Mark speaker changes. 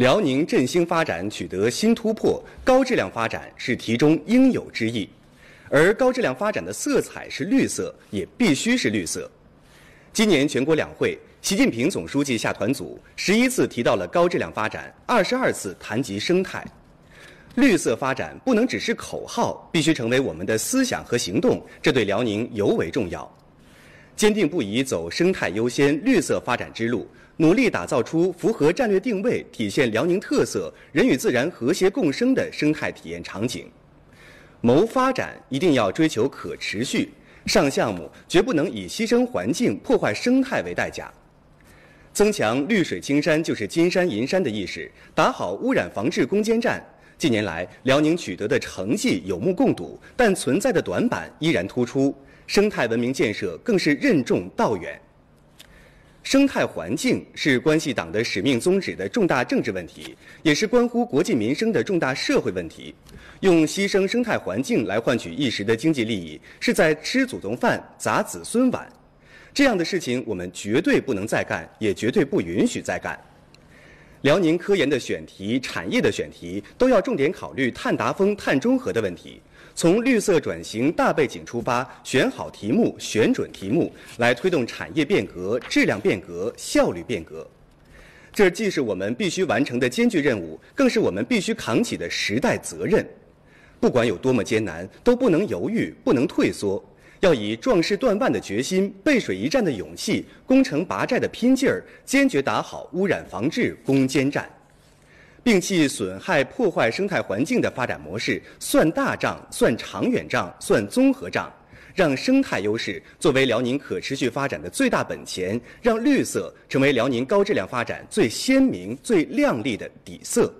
Speaker 1: 辽宁振兴发展取得新突破，高质量发展是题中应有之义，而高质量发展的色彩是绿色，也必须是绿色。今年全国两会，习近平总书记下团组十一次提到了高质量发展，二十二次谈及生态，绿色发展不能只是口号，必须成为我们的思想和行动，这对辽宁尤为重要。坚定不移走生态优先、绿色发展之路，努力打造出符合战略定位、体现辽宁特色、人与自然和谐共生的生态体验场景。谋发展一定要追求可持续，上项目绝不能以牺牲环境、破坏生态为代价。增强“绿水青山就是金山银山”的意识，打好污染防治攻坚战。近年来，辽宁取得的成绩有目共睹，但存在的短板依然突出。生态文明建设更是任重道远。生态环境是关系党的使命宗旨的重大政治问题，也是关乎国计民生的重大社会问题。用牺牲生态环境来换取一时的经济利益，是在吃祖宗饭砸子孙碗。这样的事情我们绝对不能再干，也绝对不允许再干。辽宁科研的选题、产业的选题都要重点考虑碳达峰、碳中和的问题。从绿色转型大背景出发，选好题目，选准题目，来推动产业变革、质量变革、效率变革。这既是我们必须完成的艰巨任务，更是我们必须扛起的时代责任。不管有多么艰难，都不能犹豫，不能退缩，要以壮士断腕的决心、背水一战的勇气、攻城拔寨的拼劲儿，坚决打好污染防治攻坚战。摒弃损害破坏生态环境的发展模式，算大账、算长远账、算综合账，让生态优势作为辽宁可持续发展的最大本钱，让绿色成为辽宁高质量发展最鲜明、最亮丽的底色。